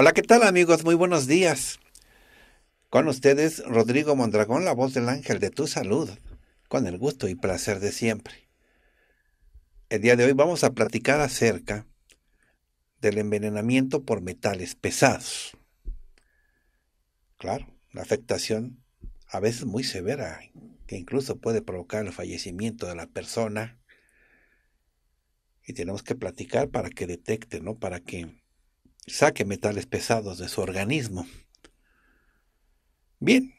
Hola, ¿qué tal amigos? Muy buenos días. Con ustedes, Rodrigo Mondragón, la voz del ángel de tu salud, con el gusto y placer de siempre. El día de hoy vamos a platicar acerca del envenenamiento por metales pesados. Claro, la afectación a veces muy severa, que incluso puede provocar el fallecimiento de la persona. Y tenemos que platicar para que detecte, ¿no? Para que saque metales pesados de su organismo. Bien,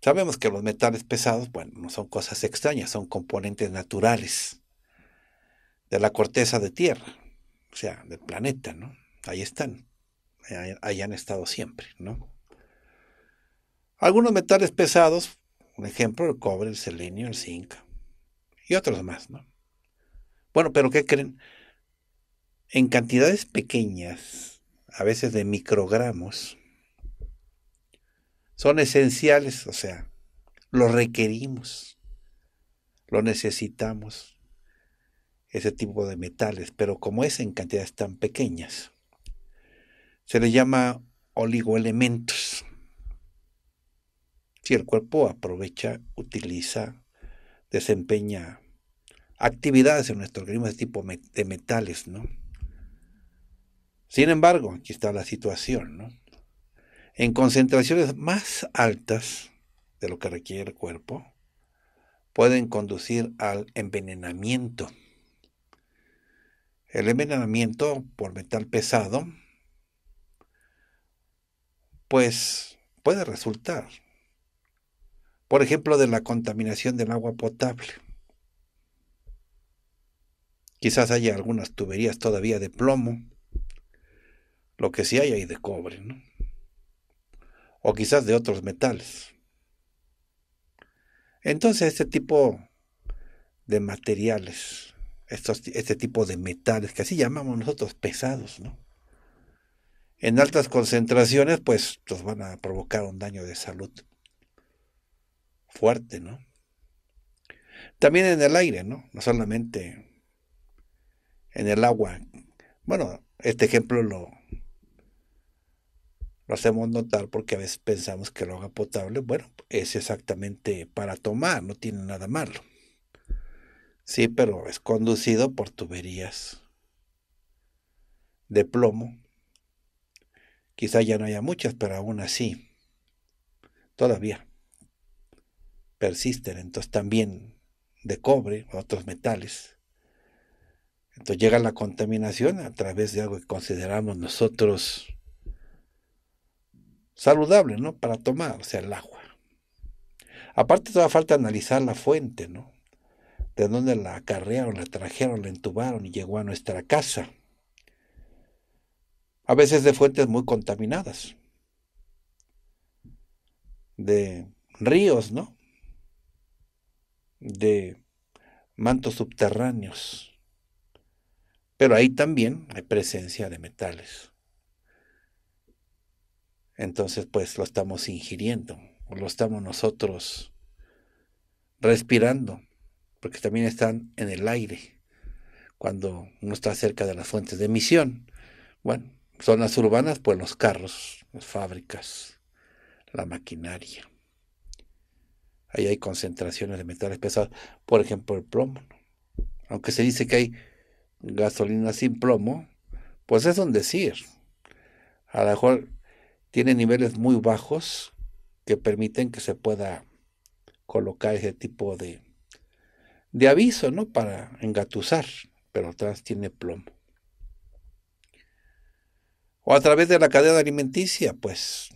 sabemos que los metales pesados, bueno, no son cosas extrañas, son componentes naturales de la corteza de Tierra, o sea, del planeta, ¿no? Ahí están, ahí han estado siempre, ¿no? Algunos metales pesados, un ejemplo, el cobre, el selenio, el zinc y otros más, ¿no? Bueno, pero ¿qué creen? en cantidades pequeñas, a veces de microgramos, son esenciales, o sea, lo requerimos, lo necesitamos, ese tipo de metales, pero como es en cantidades tan pequeñas, se les llama oligoelementos. Si el cuerpo aprovecha, utiliza, desempeña actividades en nuestro organismo de tipo de metales, ¿no? Sin embargo, aquí está la situación, ¿no? En concentraciones más altas de lo que requiere el cuerpo, pueden conducir al envenenamiento. El envenenamiento por metal pesado, pues puede resultar, por ejemplo, de la contaminación del agua potable. Quizás haya algunas tuberías todavía de plomo lo que sí hay ahí de cobre, ¿no? O quizás de otros metales. Entonces, este tipo de materiales, estos, este tipo de metales, que así llamamos nosotros pesados, ¿no? En altas concentraciones, pues nos van a provocar un daño de salud fuerte, ¿no? También en el aire, ¿no? No solamente en el agua. Bueno, este ejemplo lo, hacemos notar porque a veces pensamos que el agua potable, bueno, es exactamente para tomar, no tiene nada malo. Sí, pero es conducido por tuberías de plomo. Quizá ya no haya muchas, pero aún así, todavía persisten. Entonces también de cobre, otros metales. Entonces llega la contaminación a través de algo que consideramos nosotros saludable, ¿no? Para tomar, o sea, el agua. Aparte, todavía falta analizar la fuente, ¿no? De dónde la acarrearon, la trajeron, la entubaron y llegó a nuestra casa. A veces de fuentes muy contaminadas, de ríos, ¿no? De mantos subterráneos. Pero ahí también hay presencia de metales entonces pues lo estamos ingiriendo, o lo estamos nosotros respirando, porque también están en el aire, cuando uno está cerca de las fuentes de emisión. Bueno, zonas urbanas, pues los carros, las fábricas, la maquinaria. Ahí hay concentraciones de metales pesados, por ejemplo el plomo. Aunque se dice que hay gasolina sin plomo, pues es un decir. A lo mejor tiene niveles muy bajos que permiten que se pueda colocar ese tipo de, de aviso, ¿no? Para engatusar, pero atrás tiene plomo. O a través de la cadena alimenticia, pues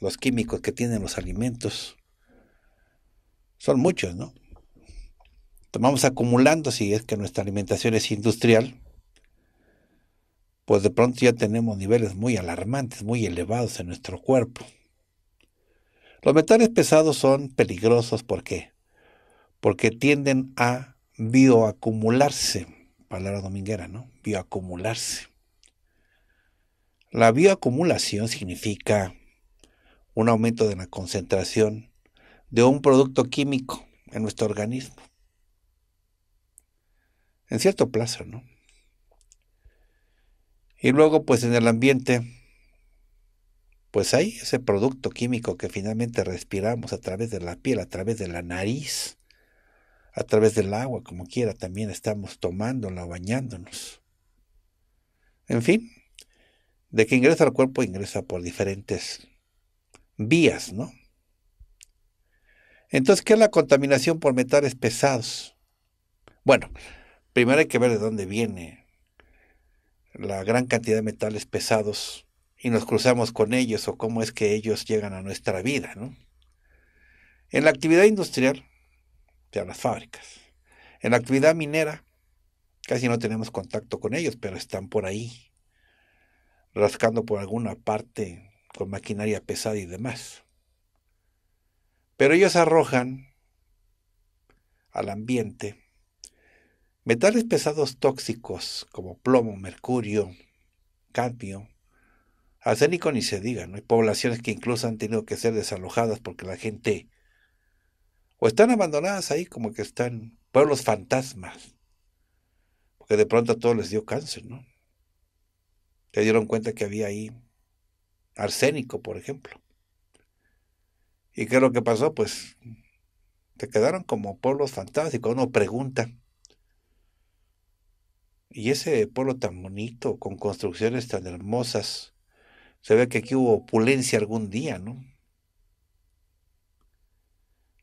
los químicos que tienen los alimentos son muchos, ¿no? Tomamos acumulando si es que nuestra alimentación es industrial pues de pronto ya tenemos niveles muy alarmantes, muy elevados en nuestro cuerpo. Los metales pesados son peligrosos porque porque tienden a bioacumularse, palabra dominguera, ¿no? Bioacumularse. La bioacumulación significa un aumento de la concentración de un producto químico en nuestro organismo. En cierto plazo, ¿no? Y luego, pues en el ambiente, pues hay ese producto químico que finalmente respiramos a través de la piel, a través de la nariz, a través del agua, como quiera, también estamos tomándola, bañándonos. En fin, de que ingresa al cuerpo, ingresa por diferentes vías, ¿no? Entonces, ¿qué es la contaminación por metales pesados? Bueno, primero hay que ver de dónde viene la gran cantidad de metales pesados y nos cruzamos con ellos o cómo es que ellos llegan a nuestra vida. ¿no? En la actividad industrial, ya las fábricas. En la actividad minera, casi no tenemos contacto con ellos, pero están por ahí, rascando por alguna parte con maquinaria pesada y demás. Pero ellos arrojan al ambiente Metales pesados tóxicos como plomo, mercurio, cadmio, arsénico ni se diga, ¿no? Hay poblaciones que incluso han tenido que ser desalojadas porque la gente o están abandonadas ahí como que están pueblos fantasmas, porque de pronto a todos les dio cáncer, ¿no? Se dieron cuenta que había ahí arsénico, por ejemplo. ¿Y qué es lo que pasó? Pues se quedaron como pueblos fantasmas y cuando uno pregunta, y ese pueblo tan bonito, con construcciones tan hermosas, se ve que aquí hubo opulencia algún día, ¿no?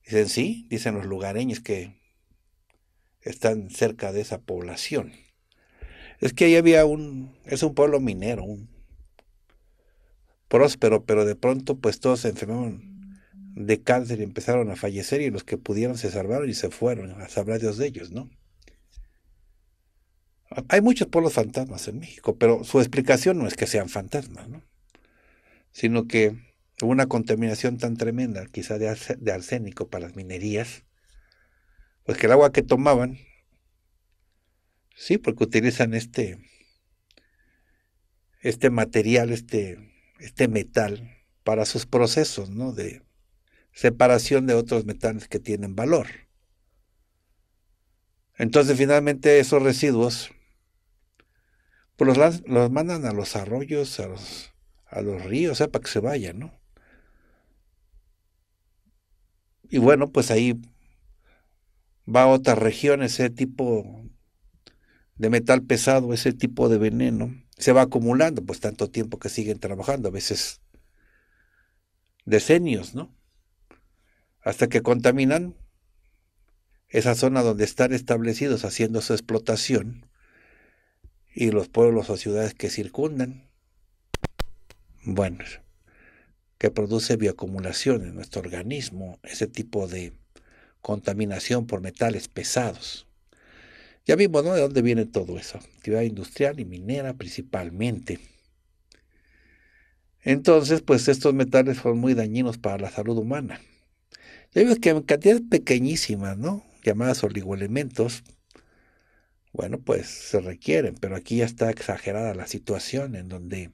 Dicen sí, dicen los lugareños que están cerca de esa población. Es que ahí había un, es un pueblo minero, un próspero, pero de pronto pues todos se enfermaron de cáncer y empezaron a fallecer y los que pudieron se salvaron y se fueron, a saber Dios de ellos, ¿no? Hay muchos pueblos fantasmas en México, pero su explicación no es que sean fantasmas, ¿no? sino que hubo una contaminación tan tremenda, quizá de, arsénico para las minerías, pues que el agua que tomaban, sí, porque utilizan este, este material, este, este metal para sus procesos ¿no? de separación de otros metales que tienen valor. Entonces finalmente esos residuos pues, los, mandan a los arroyos, a los, a los ríos, o sea, para que se vayan, ¿no? Y bueno, pues ahí va a otras regiones ese tipo de metal pesado, ese tipo de veneno. Se va acumulando, pues tanto tiempo que siguen trabajando, a veces decenios, ¿no? Hasta que contaminan esa zona donde están establecidos haciendo su explotación y los pueblos o ciudades que circundan. Bueno, que produce bioacumulación en nuestro organismo, ese tipo de contaminación por metales pesados. Ya vimos, ¿no? De dónde viene todo eso. Actividad industrial y minera principalmente. Entonces, pues estos metales son muy dañinos para la salud humana. Ya vimos que en cantidades pequeñísimas, ¿no? Llamadas oligoelementos, bueno, pues se requieren, pero aquí ya está exagerada la situación en donde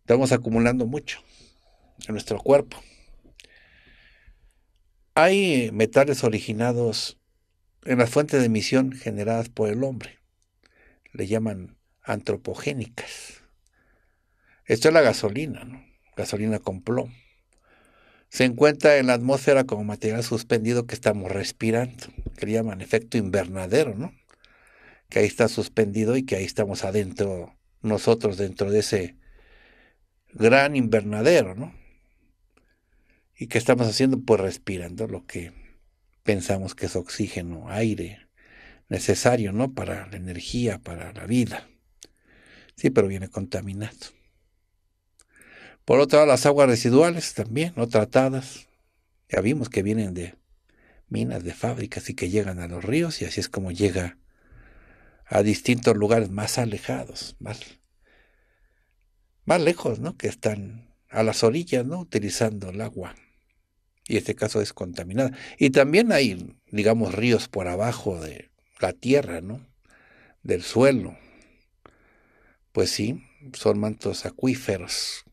estamos acumulando mucho en nuestro cuerpo. Hay metales originados en las fuentes de emisión generadas por el hombre. Le llaman antropogénicas. Esto es la gasolina, ¿no? gasolina con plomo. Se encuentra en la atmósfera como material suspendido que estamos respirando, que le llaman efecto invernadero, ¿no? que ahí está suspendido y que ahí estamos adentro, nosotros dentro de ese gran invernadero, ¿no? ¿Y que estamos haciendo? Pues respirando lo que pensamos que es oxígeno, aire necesario, ¿no? Para la energía, para la vida. Sí, pero viene contaminado. Por otro lado, las aguas residuales también, no tratadas. Ya vimos que vienen de minas, de fábricas y que llegan a los ríos y así es como llega a distintos lugares más alejados, más, lejos, ¿no? Que están a las orillas, ¿no? Utilizando el agua. Y este caso es contaminada. Y también hay, digamos, ríos por abajo de la tierra, ¿no? Del suelo. Pues sí, son mantos acuíferos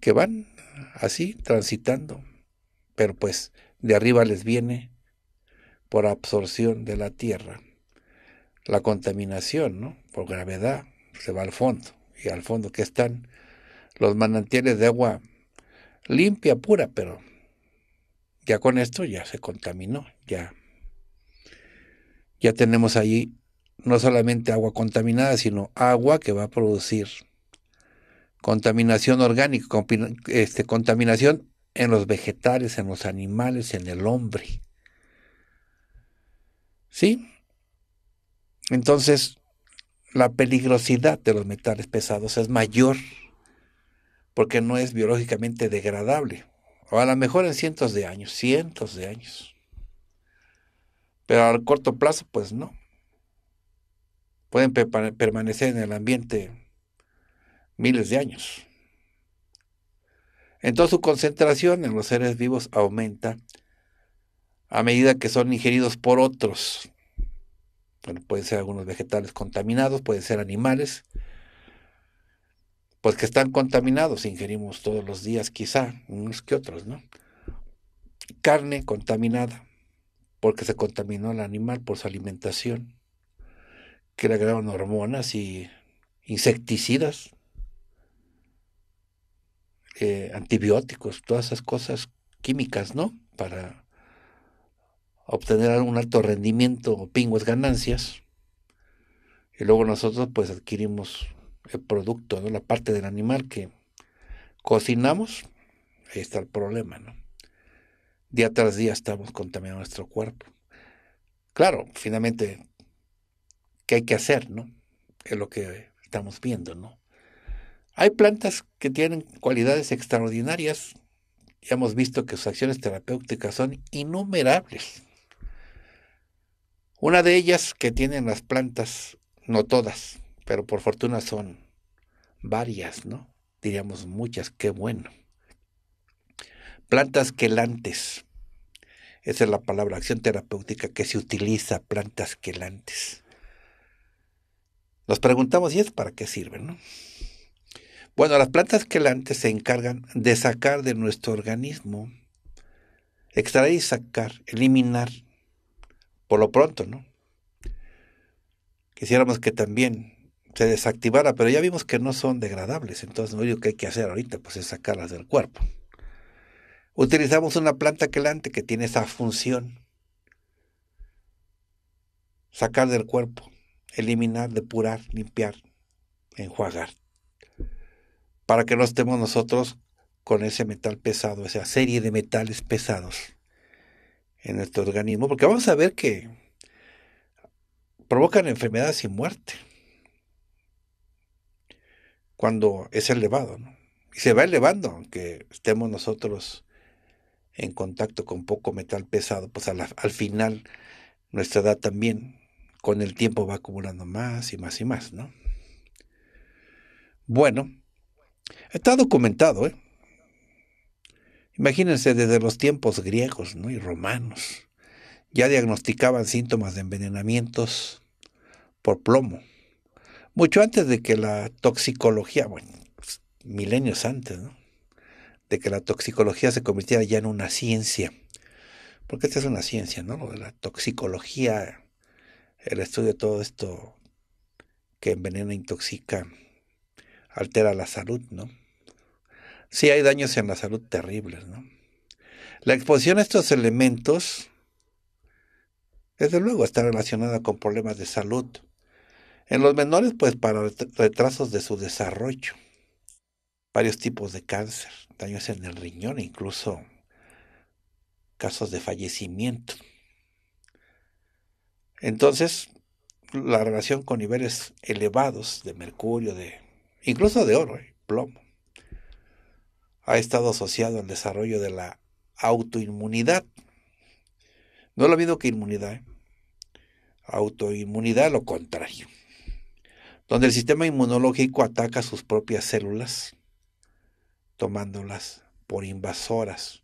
que van así, transitando. Pero pues de arriba les viene por absorción de la tierra la contaminación, ¿no? Por gravedad se va al fondo. Y al fondo que están los manantiales de agua limpia, pura, pero ya con esto ya se contaminó, ya ya tenemos ahí no solamente agua contaminada, sino agua que va a producir contaminación orgánica, este, contaminación en los vegetales, en los animales, en el hombre. ¿Sí? Entonces, la peligrosidad de los metales pesados es mayor porque no es biológicamente degradable. O a lo mejor en cientos de años, cientos de años. Pero al corto plazo, pues no. Pueden permanecer en el ambiente miles de años. Entonces su concentración en los seres vivos aumenta a medida que son ingeridos por otros bueno, pueden ser algunos vegetales contaminados, pueden ser animales, pues que están contaminados, ingerimos todos los días quizá, unos que otros, ¿no? Carne contaminada, porque se contaminó el animal por su alimentación, que le agregaron hormonas y insecticidas, eh, antibióticos, todas esas cosas químicas, ¿no? Para obtener un alto rendimiento o pingües ganancias. Y luego nosotros pues adquirimos el producto, la parte del animal que cocinamos. Ahí está el problema, ¿no? Día tras día estamos contaminando nuestro cuerpo. Claro, finalmente, ¿qué hay que hacer, no? Es lo que estamos viendo, ¿no? Hay plantas que tienen cualidades extraordinarias. Ya hemos visto que sus acciones terapéuticas son innumerables. Una de ellas que tienen las plantas, no todas, pero por fortuna son varias, ¿no? Diríamos muchas, qué bueno. Plantas quelantes. Esa es la palabra, acción terapéutica que se utiliza, plantas quelantes. Nos preguntamos, ¿y es para qué sirven? No? Bueno, las plantas quelantes se encargan de sacar de nuestro organismo, extraer y sacar, eliminar por lo pronto, ¿no? Quisiéramos que también se desactivara, pero ya vimos que no son degradables, entonces lo único que hay que hacer ahorita pues, es sacarlas del cuerpo. Utilizamos una planta quelante que tiene esa función, sacar del cuerpo, eliminar, depurar, limpiar, enjuagar, para que no estemos nosotros con ese metal pesado, esa serie de metales pesados en nuestro organismo, porque vamos a ver que provocan enfermedades y muerte cuando es elevado. ¿no? Y se va elevando, aunque estemos nosotros en contacto con poco metal pesado, pues al final nuestra edad también con el tiempo va acumulando más y más y más, ¿no? Bueno, está documentado, ¿eh? Imagínense desde los tiempos griegos ¿no? y romanos. Ya diagnosticaban síntomas de envenenamientos por plomo. Mucho antes de que la toxicología, bueno, pues, milenios antes, ¿no? de que la toxicología se convirtiera ya en una ciencia. Porque esta es una ciencia, ¿no? Lo de la toxicología, el estudio de todo esto que envenena, intoxica, altera la salud, ¿no? sí hay daños en la salud terribles, ¿no? La exposición a estos elementos, desde luego, está relacionada con problemas de salud. En los menores, pues para retrasos de su desarrollo, varios tipos de cáncer, daños en el riñón, incluso casos de fallecimiento. Entonces, la relación con niveles elevados de mercurio, de incluso de oro, y ¿eh? plomo, ha estado asociado al desarrollo de la autoinmunidad. No lo lo habido que inmunidad. ¿eh? Autoinmunidad, lo contrario. Donde el sistema inmunológico ataca sus propias células, tomándolas por invasoras.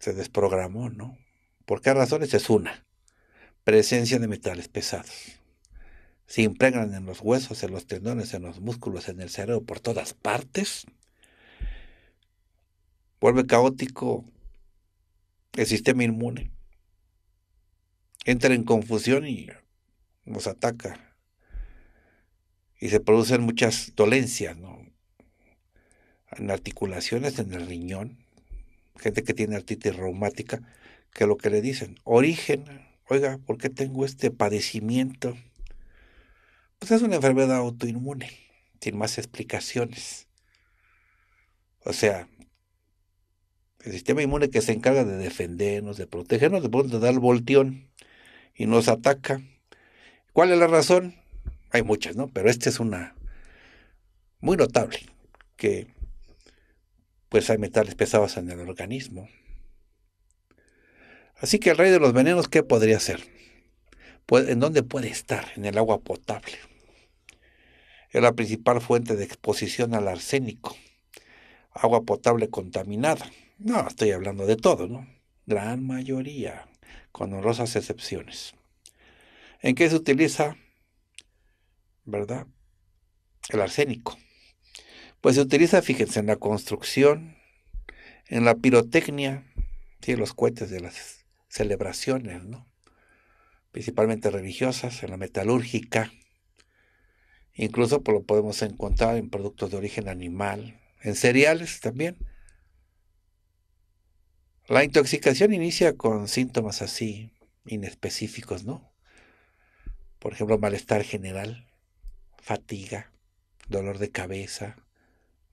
Se desprogramó, ¿no? ¿Por qué razones? Es una. Presencia de metales pesados se impregnan en los huesos, en los tendones, en los músculos, en el cerebro, por todas partes, vuelve caótico el sistema inmune, entra en confusión y nos ataca. Y se producen muchas dolencias, ¿no? En articulaciones, en el riñón, gente que tiene artritis reumática, que lo que le dicen, origen, oiga, ¿por qué tengo este padecimiento? Pues es una enfermedad autoinmune, sin más explicaciones. O sea, el sistema inmune que se encarga de defendernos, de protegernos, de pronto da el volteón y nos ataca. ¿Cuál es la razón? Hay muchas, ¿no? Pero esta es una muy notable, que pues hay metales pesados en el organismo. Así que el rey de los venenos, ¿qué podría ser? Pues, ¿En dónde puede estar? En el agua potable. Es la principal fuente de exposición al arsénico. Agua potable contaminada. No, estoy hablando de todo, ¿no? Gran mayoría, con honrosas excepciones. ¿En qué se utiliza, verdad? El arsénico. Pues se utiliza, fíjense, en la construcción, en la pirotecnia, en los cohetes de las celebraciones, ¿no? principalmente religiosas, en la metalúrgica, Incluso pues, lo podemos encontrar en productos de origen animal, en cereales también. La intoxicación inicia con síntomas así, inespecíficos, ¿no? Por ejemplo, malestar general, fatiga, dolor de cabeza,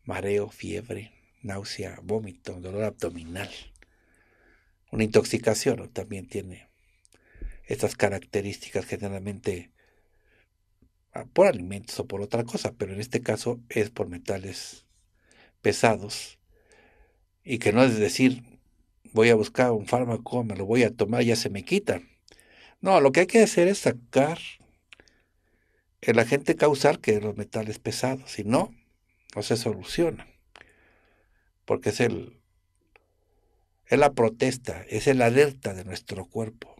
mareo, fiebre, náusea, vómito, dolor abdominal. Una intoxicación también tiene estas características generalmente Ah, por alimentos o por otra cosa, pero en este caso es por metales pesados y que no es decir, voy a buscar un fármaco, me lo voy a tomar, ya se me quita. No, lo que hay que hacer es sacar el agente causal que es los metales pesados, si no, no se soluciona, porque es el es la protesta, es el alerta de nuestro cuerpo,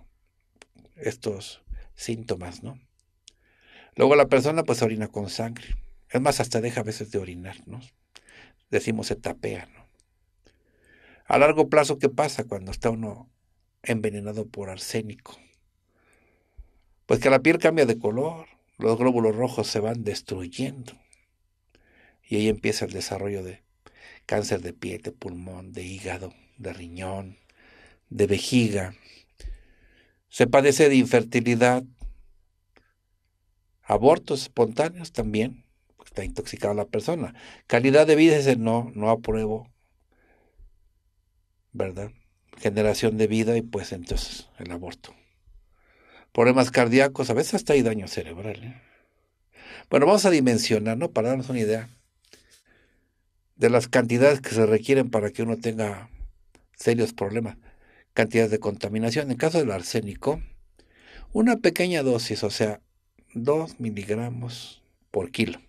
estos síntomas, ¿no? Luego la persona pues orina con sangre. Es más, hasta deja a veces de orinar, ¿no? Decimos se tapea, ¿no? A largo plazo, ¿qué pasa cuando está uno envenenado por arsénico? Pues que la piel cambia de color, los glóbulos rojos se van destruyendo. Y ahí empieza el desarrollo de cáncer de piel, de pulmón, de hígado, de riñón, de vejiga. Se padece de infertilidad, Abortos espontáneos también, pues, está intoxicada la persona. Calidad de vida, dice, no, no apruebo. ¿Verdad? Generación de vida y pues entonces el aborto. Problemas cardíacos, a veces hasta hay daño cerebral. ¿eh? Bueno, vamos a dimensionar, ¿no? Para darnos una idea de las cantidades que se requieren para que uno tenga serios problemas. Cantidades de contaminación. En caso del arsénico, una pequeña dosis, o sea, 2 miligramos por kilo.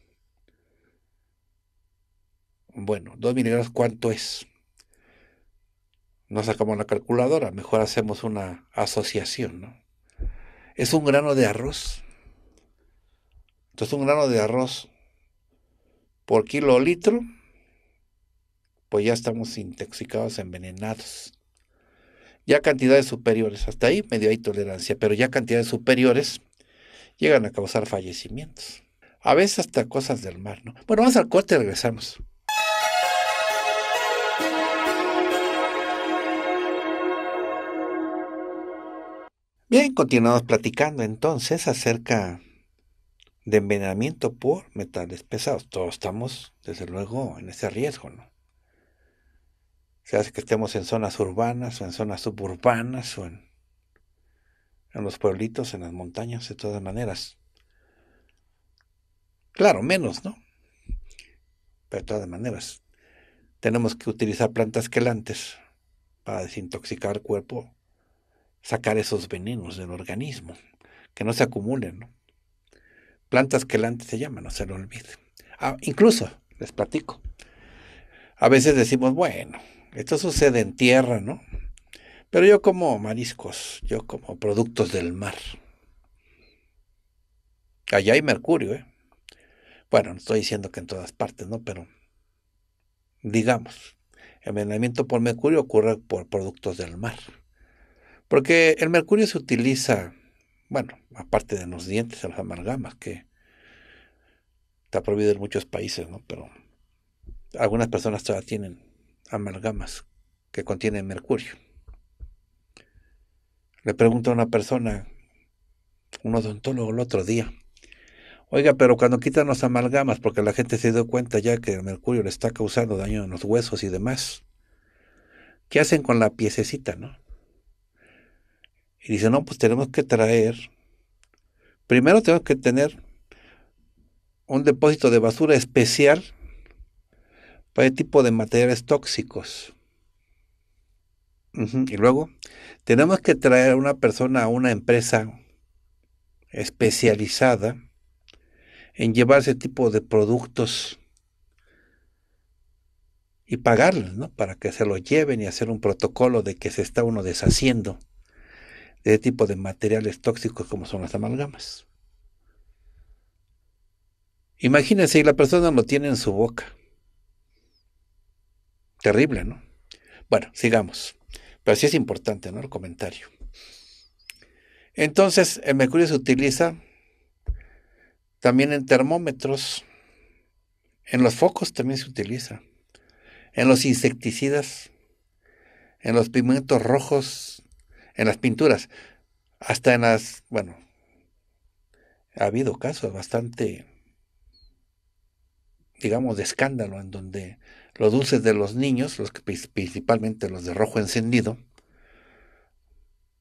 Bueno, 2 miligramos, ¿cuánto es? No sacamos la calculadora, mejor hacemos una asociación, ¿no? Es un grano de arroz. Entonces, un grano de arroz por kilo litro, pues ya estamos intoxicados, envenenados. Ya cantidades superiores, hasta ahí medio hay tolerancia, pero ya cantidades superiores, llegan a causar fallecimientos. A veces hasta cosas del mar, ¿no? Bueno, vamos al corte y regresamos. Bien, continuamos platicando entonces acerca de envenenamiento por metales pesados. Todos estamos, desde luego, en ese riesgo, ¿no? Se hace que estemos en zonas urbanas o en zonas suburbanas o en en los pueblitos, en las montañas, de todas maneras. Claro, menos, ¿no? Pero de todas maneras, tenemos que utilizar plantas quelantes para desintoxicar el cuerpo, sacar esos venenos del organismo, que no se acumulen. ¿no? Plantas quelantes se llaman, no se lo olviden. Ah, incluso, les platico, a veces decimos, bueno, esto sucede en tierra, ¿no? Pero yo como mariscos, yo como productos del mar. Allá hay mercurio, ¿eh? Bueno, no estoy diciendo que en todas partes, ¿no? Pero digamos, el envenenamiento por mercurio ocurre por productos del mar. Porque el mercurio se utiliza, bueno, aparte de los dientes, las amalgamas, que está prohibido en muchos países, ¿no? Pero algunas personas todavía tienen amalgamas que contienen mercurio. Le pregunto a una persona, un odontólogo el otro día, oiga, pero cuando quitan las amalgamas, porque la gente se dio cuenta ya que el mercurio le está causando daño en los huesos y demás, ¿qué hacen con la piececita, no? Y dice, no, pues tenemos que traer, primero tenemos que tener un depósito de basura especial para el tipo de materiales tóxicos. Y luego, tenemos que traer a una persona a una empresa especializada en llevar ese tipo de productos y pagarlos, ¿no? Para que se los lleven y hacer un protocolo de que se está uno deshaciendo de ese tipo de materiales tóxicos como son las amalgamas. Imagínense, y la persona lo tiene en su boca. Terrible, ¿no? Bueno, sigamos. Pero sí es importante, ¿no? El comentario. Entonces, el mercurio se utiliza también en termómetros, en los focos también se utiliza, en los insecticidas, en los pigmentos rojos, en las pinturas, hasta en las, bueno, ha habido casos bastante, digamos, de escándalo en donde los dulces de los niños, los que, principalmente los de rojo encendido,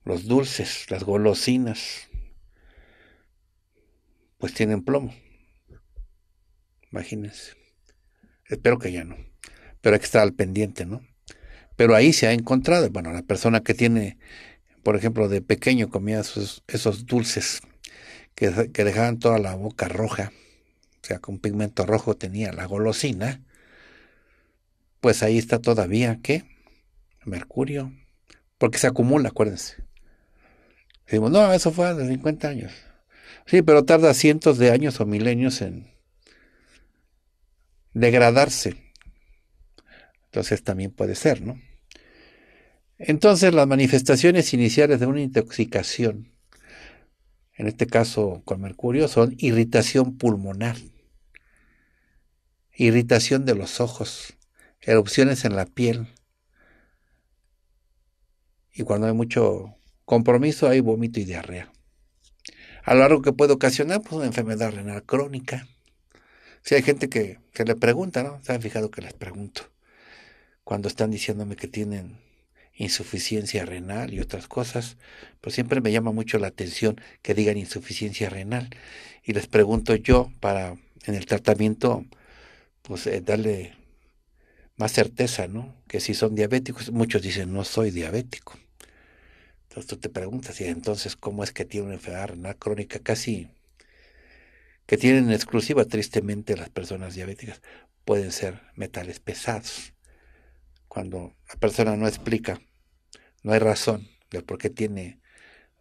los dulces, las golosinas, pues tienen plomo. Imagínense. Espero que ya no. Pero hay que estar al pendiente, ¿no? Pero ahí se ha encontrado, bueno, la persona que tiene, por ejemplo, de pequeño comía esos, dulces que, que dejaban toda la boca roja, o sea, con pigmento rojo tenía la golosina, pues ahí está todavía, ¿qué? Mercurio. Porque se acumula, acuérdense. Decimos, no, eso fue hace 50 años. Sí, pero tarda cientos de años o milenios en degradarse. Entonces también puede ser, ¿no? Entonces las manifestaciones iniciales de una intoxicación, en este caso con mercurio, son irritación pulmonar, irritación de los ojos, erupciones en la piel. Y cuando hay mucho compromiso hay vómito y diarrea. A lo largo que puede ocasionar pues, una enfermedad renal crónica. Si hay gente que, que, le pregunta, ¿no? ¿Se han fijado que les pregunto? Cuando están diciéndome que tienen insuficiencia renal y otras cosas, pues siempre me llama mucho la atención que digan insuficiencia renal. Y les pregunto yo para en el tratamiento, pues eh, darle más certeza, ¿no? Que si son diabéticos, muchos dicen, no soy diabético. Entonces tú te preguntas, y entonces, ¿cómo es que tiene una enfermedad renal crónica casi que tienen exclusiva, tristemente, las personas diabéticas? Pueden ser metales pesados. Cuando la persona no explica, no hay razón de por qué tiene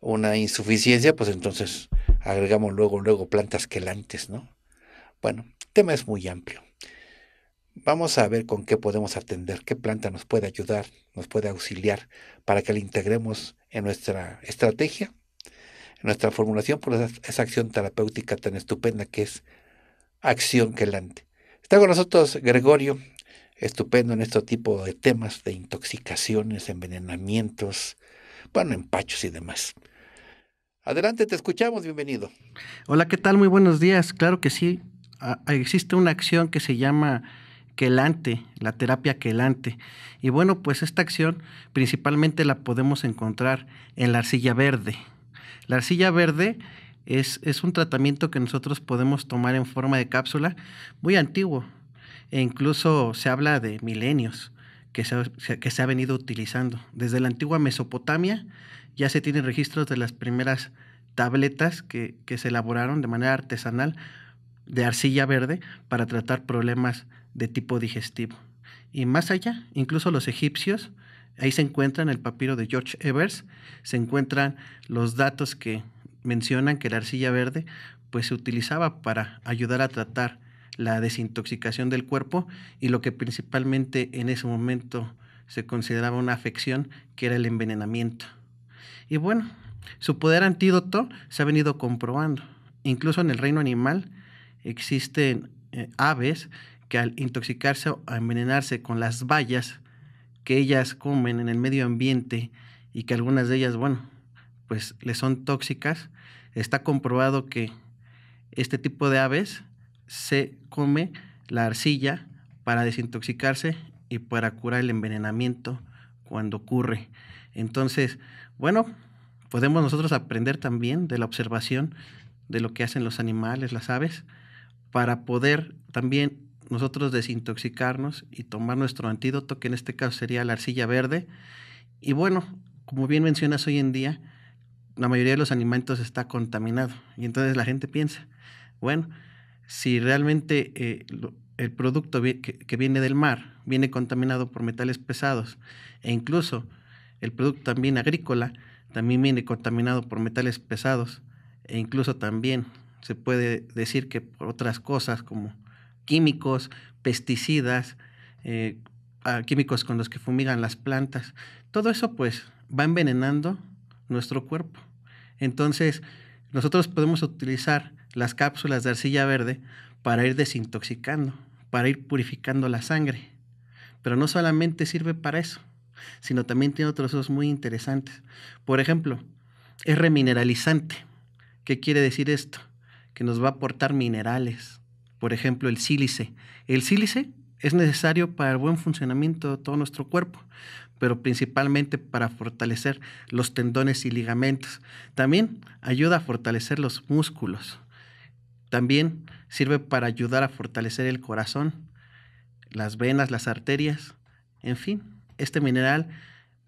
una insuficiencia, pues entonces agregamos luego, luego plantas quelantes, ¿no? Bueno, el tema es muy amplio. Vamos a ver con qué podemos atender, qué planta nos puede ayudar, nos puede auxiliar para que la integremos en nuestra estrategia, en nuestra formulación por esa, acción terapéutica tan estupenda que es acción quelante. Está con nosotros Gregorio, estupendo en este tipo de temas de intoxicaciones, envenenamientos, bueno, empachos y demás. Adelante, te escuchamos, bienvenido. Hola, ¿qué tal? Muy buenos días. Claro que sí, existe una acción que se llama quelante, la terapia quelante. Y bueno, pues esta acción principalmente la podemos encontrar en la arcilla verde. La arcilla verde es, es un tratamiento que nosotros podemos tomar en forma de cápsula muy antiguo e incluso se habla de milenios que se, ha, que se ha venido utilizando. Desde la antigua Mesopotamia ya se tienen registros de las primeras tabletas que, que se elaboraron de manera artesanal de arcilla verde para tratar problemas de tipo digestivo. Y más allá, incluso los egipcios, ahí se encuentran el papiro de George Evers, se encuentran los datos que mencionan que la arcilla verde pues se utilizaba para ayudar a tratar la desintoxicación del cuerpo y lo que principalmente en ese momento se consideraba una afección que era el envenenamiento. Y bueno, su poder antídoto se ha venido comprobando. Incluso en el reino animal existen eh, aves que al intoxicarse o envenenarse con las bayas que ellas comen en el medio ambiente y que algunas de ellas, bueno, pues le son tóxicas, está comprobado que este tipo de aves se come la arcilla para desintoxicarse y para curar el envenenamiento cuando ocurre. Entonces, bueno, podemos nosotros aprender también de la observación de lo que hacen los animales, las aves, para poder también nosotros desintoxicarnos y tomar nuestro antídoto, que en este caso sería la arcilla verde. Y bueno, como bien mencionas hoy en día, la mayoría de los alimentos está contaminado. Y entonces la gente piensa, bueno, si realmente eh, el producto que, viene del mar viene contaminado por metales pesados e incluso el producto también agrícola también viene contaminado por metales pesados e incluso también se puede decir que por otras cosas como químicos, pesticidas, eh, ah, químicos con los que fumigan las plantas. Todo eso pues va envenenando nuestro cuerpo. Entonces, nosotros podemos utilizar las cápsulas de arcilla verde para ir desintoxicando, para ir purificando la sangre. Pero no solamente sirve para eso, sino también tiene otros usos muy interesantes. Por ejemplo, es remineralizante. ¿Qué quiere decir esto? Que nos va a aportar minerales, por ejemplo, el sílice. El sílice es necesario para el buen funcionamiento de todo nuestro cuerpo, pero principalmente para fortalecer los tendones y ligamentos. También ayuda a fortalecer los músculos. También sirve para ayudar a fortalecer el corazón, las venas, las arterias, en fin. Este mineral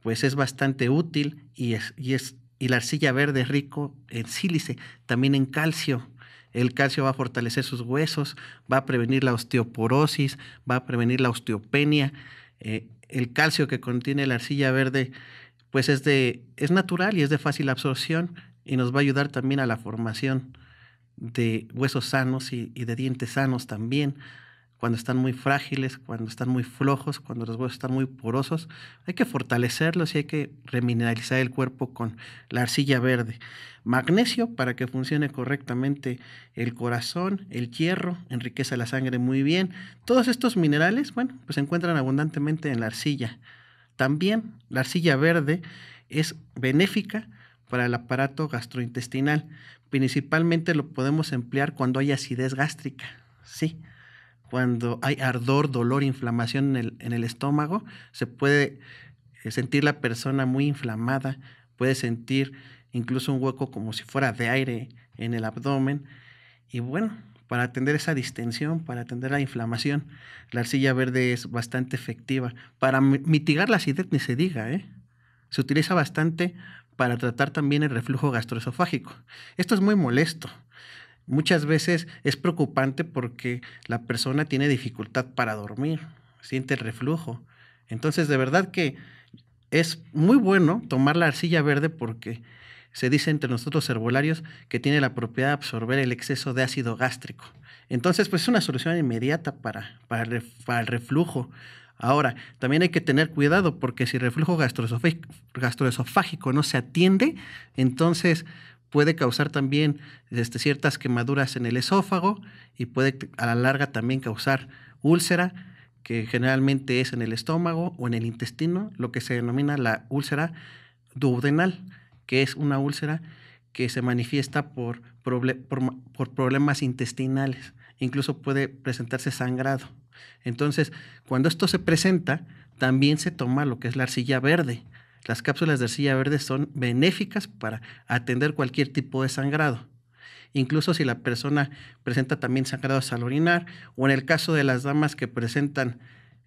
pues es bastante útil y es, la arcilla verde es rico en sílice, también en calcio. El calcio va a fortalecer sus huesos, va a prevenir la osteoporosis, va a prevenir la osteopenia. Eh, el calcio que contiene la arcilla verde, pues es, de, es natural y es de fácil absorción y nos va a ayudar también a la formación de huesos sanos y de dientes sanos también cuando están muy frágiles, cuando están muy flojos, cuando los huesos están muy porosos, hay que fortalecerlos y hay que remineralizar el cuerpo con la arcilla verde. Magnesio para que funcione correctamente el corazón, el hierro, enriquece la sangre muy bien. Todos estos minerales, bueno, pues se encuentran abundantemente en la arcilla. También la arcilla verde es benéfica para el aparato gastrointestinal. Principalmente lo podemos emplear cuando hay acidez gástrica. Sí, cuando hay ardor, dolor, inflamación en el, estómago, se puede eh, sentir la persona muy inflamada, puede sentir incluso un hueco como si fuera de aire en el abdomen. Y bueno, para atender esa distensión, para atender la inflamación, la arcilla verde es bastante efectiva. Para mitigar la acidez ni se diga, ¿eh? se utiliza bastante para tratar también el reflujo gastroesofágico. Esto es muy molesto. Muchas veces es preocupante porque la persona tiene dificultad para dormir, siente el reflujo. Entonces, de verdad que es muy bueno tomar la arcilla verde porque se dice entre nosotros herbolarios que tiene la propiedad de absorber el exceso de ácido gástrico. Entonces, pues es una solución inmediata para, para el reflujo. Ahora, también hay que tener cuidado porque si el reflujo gastroesofágico no se atiende, entonces puede causar también este, ciertas quemaduras en el esófago y puede a la larga también causar úlcera, que generalmente es en el estómago o en el intestino, lo que se denomina la úlcera duodenal, que es una úlcera que se manifiesta por problemas intestinales. Incluso puede presentarse sangrado. Entonces, cuando esto se presenta, también se toma lo que es la arcilla verde las cápsulas de arcilla verde son benéficas para atender cualquier tipo de sangrado. Incluso si la persona presenta también sangrado al orinar, o en el caso de las damas que presentan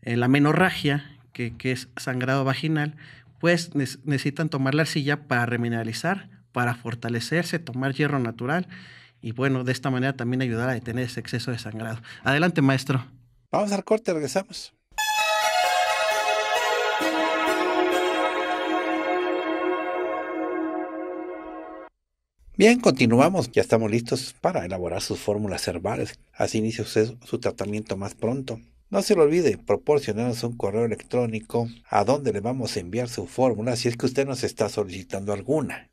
eh, la menorragia, que, que, es sangrado vaginal, pues necesitan tomar la arcilla para remineralizar, para fortalecerse, tomar hierro natural y bueno, de esta manera también ayudar a detener ese exceso de sangrado. Adelante, maestro. Vamos al corte, regresamos. Bien, continuamos. Ya estamos listos para elaborar sus fórmulas herbales. Así inicia usted su tratamiento más pronto. No se lo olvide proporcionarnos un correo electrónico a donde le vamos a enviar su fórmula si es que usted nos está solicitando alguna.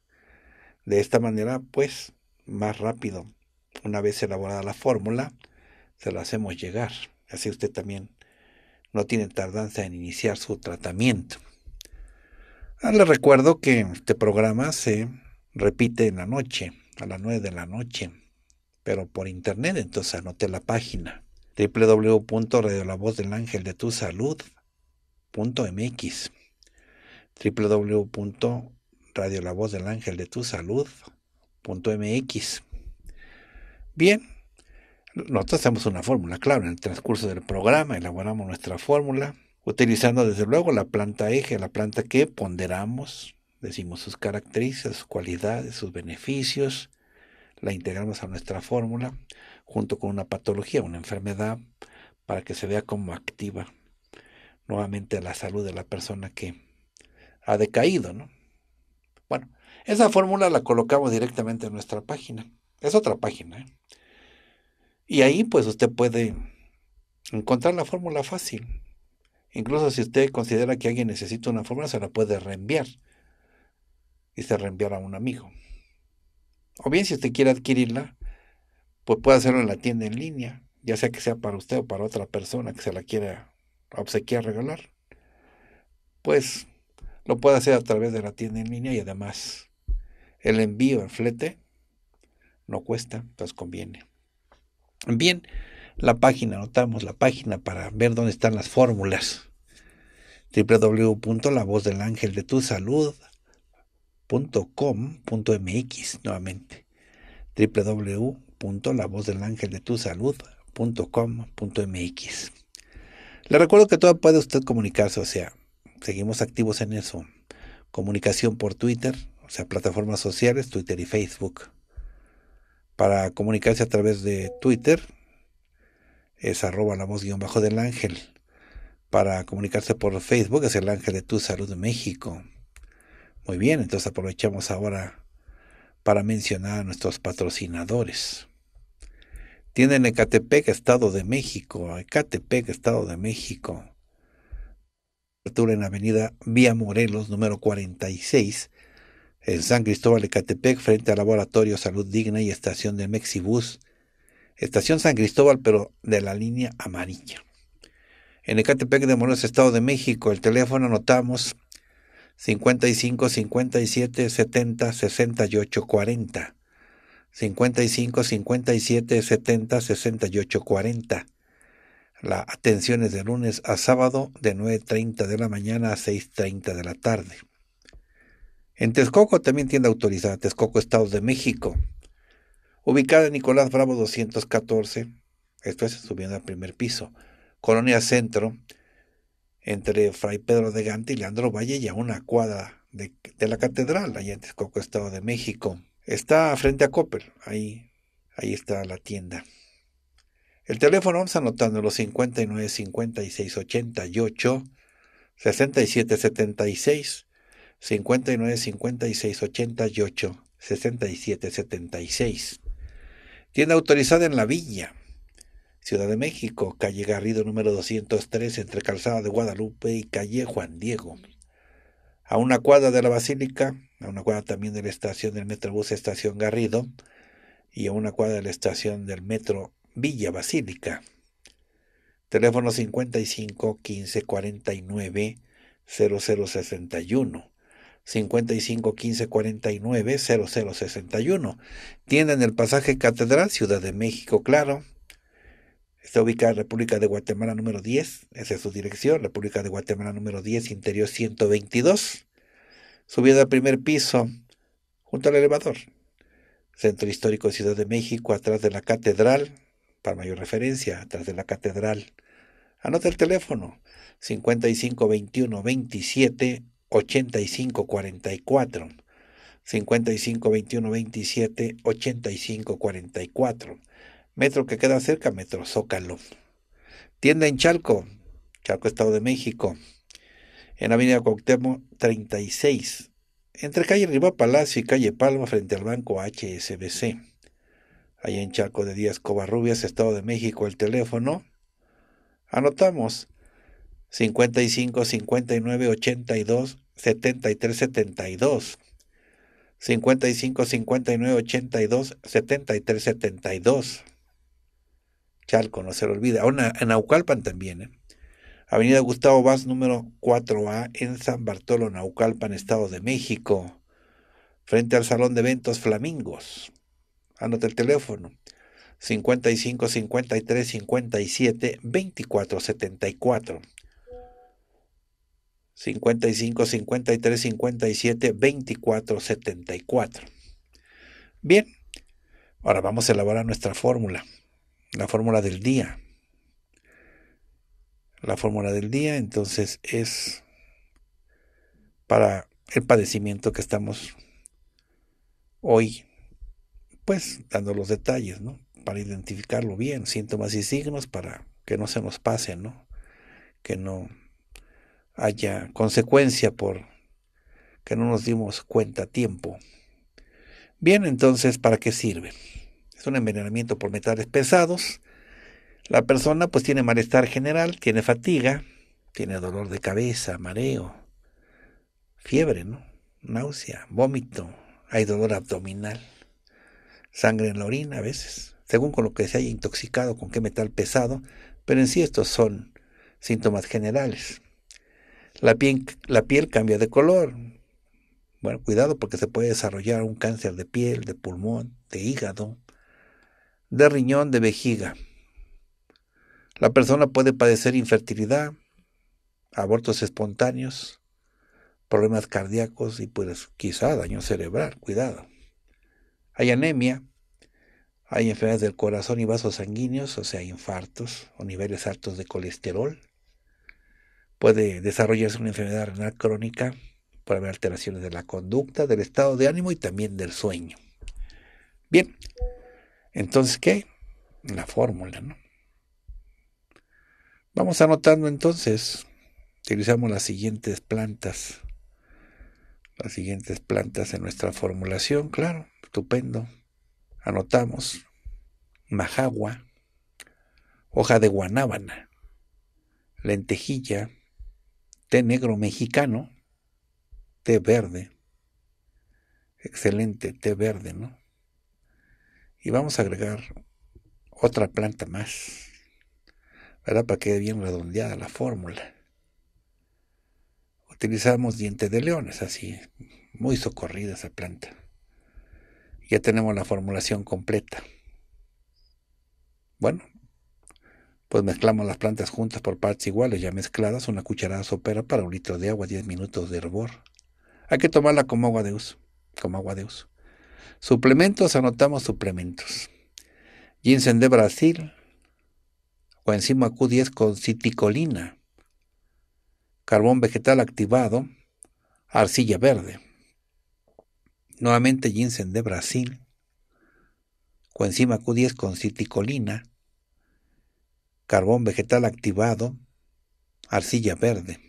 De esta manera, pues, más rápido. Una vez elaborada la fórmula, se la hacemos llegar. Así usted también no tiene tardanza en iniciar su tratamiento. Ah, le recuerdo que este programa se repite en la noche, a las 9 de la noche, pero por internet, entonces anote la página www.radiolavozdelangeldetusalud.mx www.radiolavozdelangeldetusalud.mx Bien, nosotros hacemos una fórmula, claro, en el transcurso del programa elaboramos nuestra fórmula, utilizando desde luego la planta eje, la planta que ponderamos, decimos sus características, sus cualidades, sus beneficios, la integramos a nuestra fórmula junto con una patología, una enfermedad, para que se vea como activa nuevamente la salud de la persona que ha decaído, Bueno, esa fórmula la colocamos directamente en nuestra página. Es otra página. ¿eh? Y ahí pues usted puede encontrar la fórmula fácil. Incluso si usted considera que alguien necesita una fórmula, se la puede reenviar y se reenviará a un amigo. O bien si usted quiere adquirirla, pues puede hacerlo en la tienda en línea, ya sea que sea para usted o para otra persona que se la quiera obsequiar, regalar. Pues lo puede hacer a través de la tienda en línea y además el envío en flete no cuesta, pues conviene. Bien, la página, Anotamos la página para ver dónde están las fórmulas. del ángel de tu salud .com.mx nuevamente www.lavozdelangeldetusalud.com.mx Le recuerdo que todavía puede usted comunicarse, o sea, seguimos activos en eso. Comunicación por Twitter, o sea, plataformas sociales, Twitter y Facebook. Para comunicarse a través de Twitter es arroba la voz guión bajo del ángel. Para comunicarse por Facebook es el ángel de tu salud México. Muy bien, entonces aprovechamos ahora para mencionar a nuestros patrocinadores. Tienen Ecatepec, Estado de México, Ecatepec, Estado de México. Apertura en Avenida Vía Morelos, número 46, en San Cristóbal, Ecatepec, frente al Laboratorio Salud Digna y Estación de Mexibus. Estación San Cristóbal, pero de la línea amarilla. En Ecatepec de Morelos, Estado de México, el teléfono anotamos 55 57 70 68 40. 55 57 70 68 40. La atención es de lunes a sábado de 9.30 de la mañana a 6.30 de la tarde. En Texcoco también tiene autorizada, Texcoco Estado de México. Ubicada en Nicolás Bravo 214, esto es subiendo al primer piso, Colonia Centro, entre Fray Pedro de Gante y Leandro Valle ya una cuadra de, la catedral, ahí en Texcoco, Estado de México. Está frente a Coppel, ahí, ahí está la tienda. El teléfono vamos anotando los 59 56 88 67 76 59 56 88 67 76. Tienda autorizada en la villa. Ciudad de México, calle Garrido número 203 entre Calzada de Guadalupe y calle Juan Diego. A una cuadra de la Basílica, a una cuadra también de la estación del Metrobús Estación Garrido y a una cuadra de la estación del Metro Villa Basílica. Teléfono 55 15 49 0061. 55 15 49 0061. Tienda en el pasaje Catedral, Ciudad de México, claro. Está ubicada en República de Guatemala número 10, esa es su dirección, República de Guatemala número 10, interior 122. Subiendo al primer piso, junto al elevador. Centro Histórico de Ciudad de México, atrás de la Catedral, para mayor referencia, atrás de la Catedral. Anota el teléfono, 55 21 27 85 Metro que queda cerca, Metro Zócalo. Tienda en Chalco, Chalco Estado de México. En Avenida Coctemo 36. Entre calle Riva Palacio y calle Palma frente al banco HSBC. Allá en Chalco de Díaz Covarrubias, Estado de México, el teléfono. Anotamos 55 59 82 73 72. 55 59 82 73 72. Chalco, no se lo olvida. Ahora en Naucalpan también, ¿eh? Avenida Gustavo Vaz, número 4A, en San Bartolo, Naucalpan, Estado de México, frente al Salón de Eventos Flamingos. Anota el teléfono. 55 53 57 24 74. 55 53 57 24 74. Bien, ahora vamos a elaborar nuestra fórmula la fórmula del día. La fórmula del día entonces es para el padecimiento que estamos hoy, pues dando los detalles, ¿no? Para identificarlo bien, síntomas y signos para que no se nos pase ¿no? Que no haya consecuencia por que no nos dimos cuenta a tiempo. Bien, entonces, ¿para qué sirve? es un envenenamiento por metales pesados. La persona pues tiene malestar general, tiene fatiga, tiene dolor de cabeza, mareo, fiebre, ¿no? náusea, vómito, hay dolor abdominal, sangre en la orina a veces, según con lo que se haya intoxicado, con qué metal pesado, pero en sí estos son síntomas generales. La piel, la piel cambia de color. Bueno, cuidado porque se puede desarrollar un cáncer de piel, de pulmón, de hígado, de riñón, de vejiga. La persona puede padecer infertilidad, abortos espontáneos, problemas cardíacos y pues quizá daño cerebral, cuidado. Hay anemia, hay enfermedades del corazón y vasos sanguíneos, o sea, infartos o niveles altos de colesterol. Puede desarrollarse una enfermedad renal crónica, puede haber alteraciones de la conducta, del estado de ánimo y también del sueño. Bien, entonces, ¿qué? La fórmula, ¿no? Vamos anotando entonces. Utilizamos las siguientes plantas. Las siguientes plantas en nuestra formulación, claro, estupendo. Anotamos majagua, hoja de guanábana, lentejilla, té negro mexicano, té verde. Excelente, té verde, ¿no? y vamos a agregar otra planta más, ¿verdad? Para que quede bien redondeada la fórmula. Utilizamos diente de león, es así, muy socorrida esa planta. Ya tenemos la formulación completa. Bueno, pues mezclamos las plantas juntas por partes iguales, ya mezcladas, una cucharada sopera para un litro de agua, 10 minutos de hervor. Hay que tomarla como agua de uso, como agua de uso. Suplementos, anotamos suplementos. Ginseng de Brasil, coenzima Q10 con citicolina, carbón vegetal activado, arcilla verde. Nuevamente ginseng de Brasil, coenzima Q10 con citicolina, carbón vegetal activado, arcilla verde.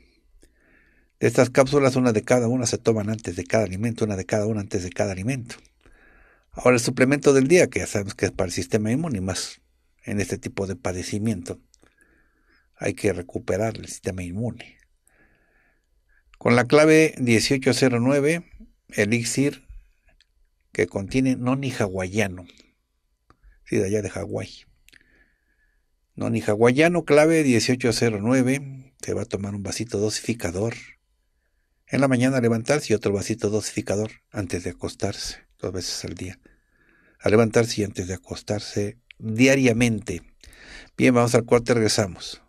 De estas cápsulas, una de cada una se toman antes de cada alimento, una de cada una antes de cada alimento. Ahora el suplemento del día, que ya sabemos que es para el sistema inmune, y más en este tipo de padecimiento, hay que recuperar el sistema inmune. Con la clave 1809, elixir que contiene noni hawaiano. Sí, de allá de Hawái. Noni hawaiano, clave 1809. Se va a tomar un vasito dosificador. En la mañana levantarse y otro vasito dosificador antes de acostarse dos veces al día, a levantarse y antes de acostarse diariamente. Bien, vamos al y regresamos.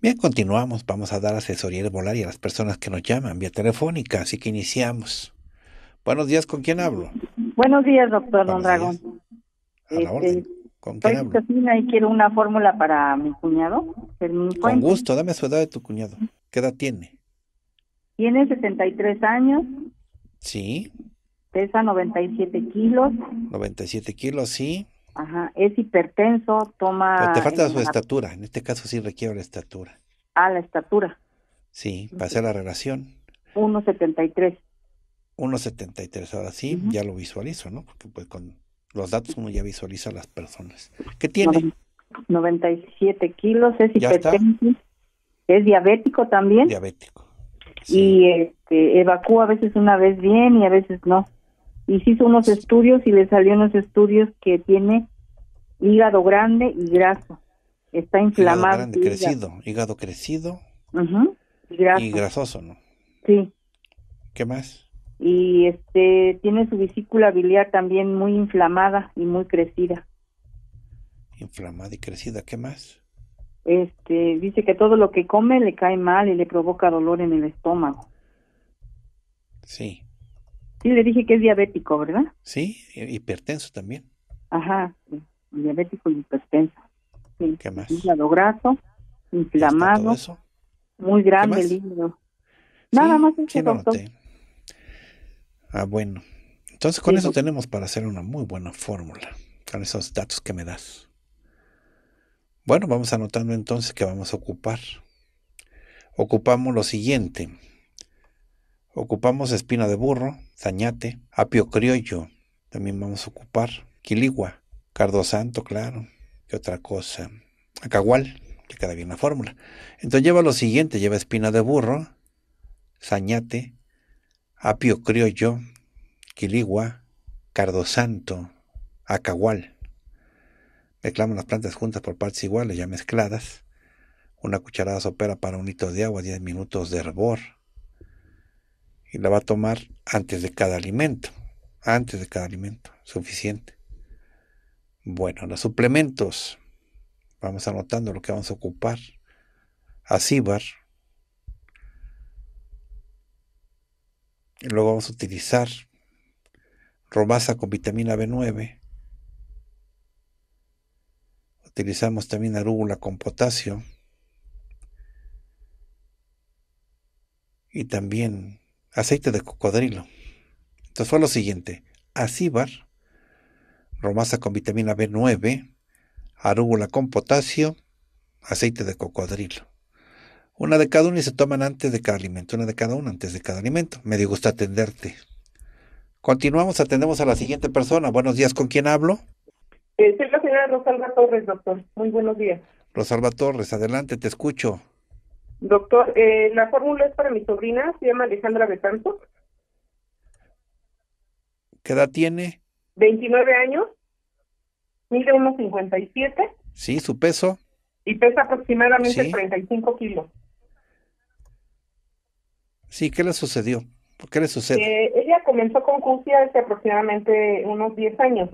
Bien, continuamos. Vamos a dar asesoría volar y a las personas que nos llaman vía telefónica, así que iniciamos. Buenos días, ¿con quién hablo? Buenos días, doctor Don Dragón. Este, orden. ¿Con quién hablo? y quiero una fórmula para mi cuñado. Con gusto, dame su edad de tu cuñado. ¿Qué edad tiene? Tiene 63 años. Sí. Pesa 97 kilos. 97 kilos, sí. Ajá, es hipertenso, toma... te falta su estatura, en este caso sí requiere la estatura. Ah, la estatura. Sí, para hacer la relación. 1,73. 1,73, ahora sí, ya lo visualizo, ¿no? Porque pues con los datos uno ya visualiza a las personas. ¿Qué tiene? 97 kilos, es hipertenso, es diabético también. Diabético. Y este, evacúa a veces una vez bien y a veces no. Y se hizo unos estudios y le salió unos estudios que tiene hígado grande y graso. Está inflamado. Hígado grande, crecido, hígado crecido y grasoso, ¿no? Sí. ¿Qué más? y este tiene su vesícula biliar también muy inflamada y muy crecida. Inflamada y crecida, ¿qué más? Este dice que todo lo que come le cae mal y le provoca dolor en el estómago. Sí. Sí, le dije que es diabético, ¿verdad? Sí, eh, hipertenso también. Ajá, diabético y hipertenso. ¿Qué más? Hígado graso, inflamado, muy grande lindo. Nada más un Ah, bueno. Entonces con eso pues. tenemos para hacer una muy buena fórmula, con esos datos que me das. Bueno, vamos anotando entonces que vamos a ocupar. Ocupamos lo siguiente. Ocupamos espina de burro, zañate, apio criollo. También vamos a ocupar quiligua, cardo santo, claro. ¿Qué otra cosa? Acagual, que queda bien la fórmula. Entonces lleva lo siguiente, lleva espina de burro, zañate, apio criollo, quiligua, cardosanto, acahual. Mezclamos las plantas juntas por partes iguales, ya mezcladas. Una cucharada sopera para un litro de agua, 10 minutos de hervor. Y la va a tomar antes de cada alimento. Antes de cada alimento, suficiente. Bueno, los suplementos. Vamos anotando lo que vamos a ocupar. Acíbar, Luego vamos a utilizar romasa con vitamina B9. Utilizamos también arúgula con potasio. Y también aceite de cocodrilo. Entonces fue lo siguiente. Acíbar, romasa con vitamina B9, arúgula con potasio, aceite de cocodrilo. Una de cada uno y se toman antes de cada alimento, una de cada uno antes de cada alimento. Me dio gusto atenderte. Continuamos, atendemos a la siguiente persona. Buenos días, ¿con quién hablo? Eh, soy la señora Rosalba Torres, doctor. Muy buenos días. Rosalba Torres, adelante, te escucho. Doctor, eh, la fórmula es para mi sobrina, se llama Alejandra Betanzo. ¿Qué edad tiene? 29 años, mide 1,57. Sí, su peso. Y pesa aproximadamente 35 kilos. Sí, ¿qué le sucedió? ¿Qué le sucede? Eh, ella comenzó con CUSI hace aproximadamente unos 10 años.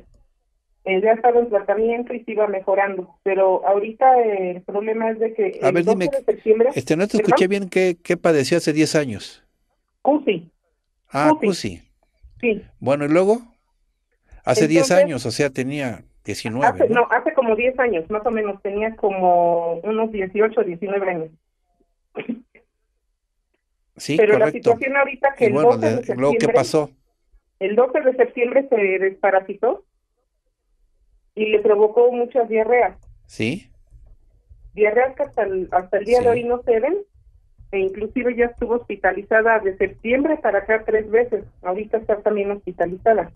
Ella ha en tratamiento y se iba mejorando, pero ahorita el problema es de que... A ver, dime, este, no te escuché bien qué, qué padeció hace 10 años. CUSI. Ah, CUSI. Sí. Bueno, ¿y luego? Hace 10 años, o sea, tenía 19. Hace, ¿no? hace como 10 años, más o menos, tenía como unos 18, o 19 años. Sí, Pero la situación ahorita que el 12 de, septiembre, pasó? El 12 de septiembre se desparasitó y le provocó muchas diarreas. Sí. Diarreas que hasta el, hasta el día de hoy no se ven e inclusive ya estuvo hospitalizada de septiembre para acá tres veces. Ahorita está también hospitalizada.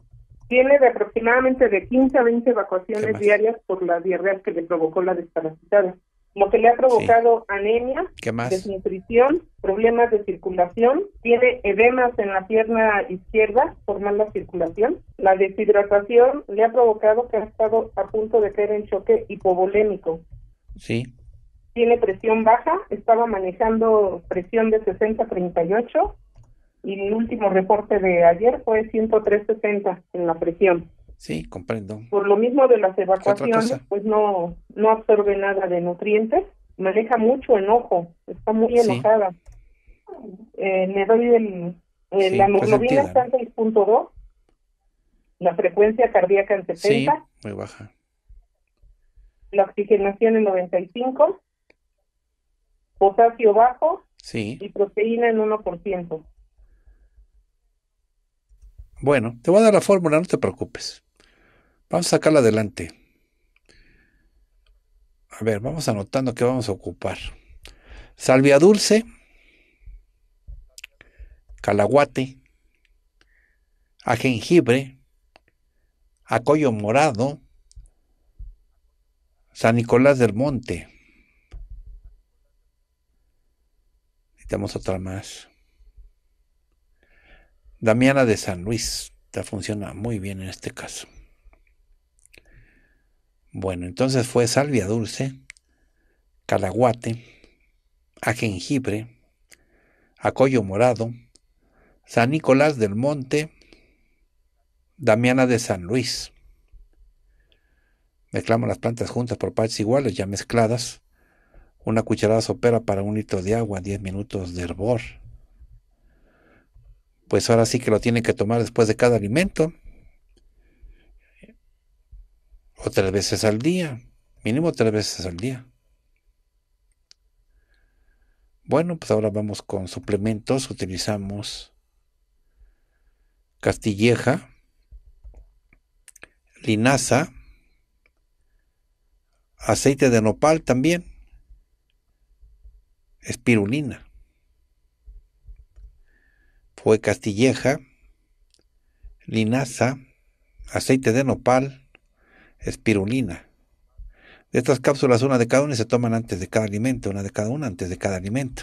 Tiene de aproximadamente de 15 a 20 evacuaciones diarias por la diarrea que le provocó la desparasitada lo que le ha provocado anemia, desnutrición, problemas de circulación, tiene edemas en la pierna izquierda por mala circulación, la deshidratación le ha provocado que ha estado a punto de caer en choque hipovolémico. Sí. Tiene presión baja, estaba manejando presión de 60-38 y el último reporte de ayer fue 103-60 en la presión. Sí, comprendo. Por lo mismo de las evacuaciones, pues no, no absorbe nada de nutrientes, maneja mucho enojo, está muy enojada. Eh, me doy el, eh, la pues hemoglobina está en 6.2, la frecuencia cardíaca en 70. muy baja. La oxigenación en 95, potasio bajo sí. y proteína en 1%. Bueno, te voy a dar la fórmula, no te preocupes. Vamos a sacarla adelante. A ver, vamos anotando que vamos a ocupar. Salvia dulce, calaguate, a jengibre, morado, San Nicolás del Monte. Necesitamos otra más. Damiana de San Luis. esta funciona muy bien en este caso. Bueno, entonces fue salvia dulce, calaguate, a jengibre, morado, San Nicolás del Monte, Damiana de San Luis. Mezclamos las plantas juntas por partes iguales, ya mezcladas. Una cucharada sopera para un litro de agua, 10 minutos de hervor. Pues ahora sí que lo tienen que tomar después de cada alimento. O tres veces al día, mínimo tres veces al día. Bueno, pues ahora vamos con suplementos. Utilizamos castilleja, linaza, aceite de nopal también, espirulina, fue castilleja, linaza, aceite de nopal, espirulina. De estas cápsulas, una de cada una se toman antes de cada alimento, una de cada una antes de cada alimento.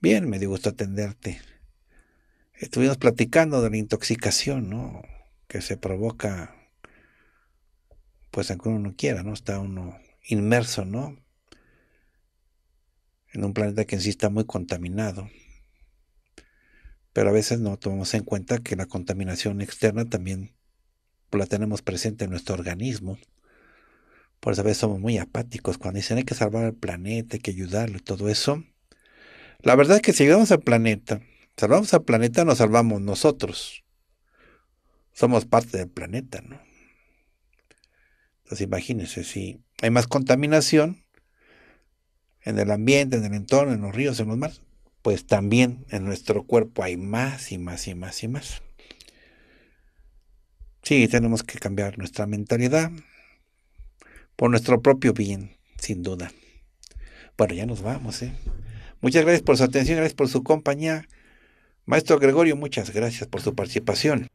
Bien, me dio gusto atenderte. Estuvimos platicando de la intoxicación, ¿no? Que se provoca, pues aunque uno no quiera, ¿no? Está uno inmerso, ¿no? En un planeta que en sí está muy contaminado. Pero a veces no tomamos en cuenta que la contaminación externa también la tenemos presente en nuestro organismo. Por eso a somos muy apáticos cuando dicen hay que salvar al planeta, hay que ayudarlo y todo eso. La verdad es que si ayudamos al planeta, salvamos al planeta, nos salvamos nosotros. Somos parte del planeta, ¿no? Entonces imagínense, si hay más contaminación en el ambiente, en el entorno, en los ríos, en los mares, pues también en nuestro cuerpo hay más y más y más y más. Sí, tenemos que cambiar nuestra mentalidad por nuestro propio bien, sin duda. Bueno, ya nos vamos, ¿eh? Muchas gracias por su atención, gracias por su compañía. Maestro Gregorio, muchas gracias por su participación.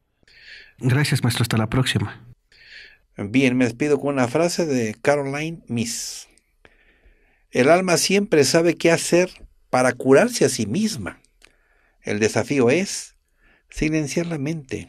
Gracias, maestro. Hasta la próxima. Bien, me despido con una frase de Caroline Miss. El alma siempre sabe qué hacer para curarse a sí misma. El desafío es silenciar la mente.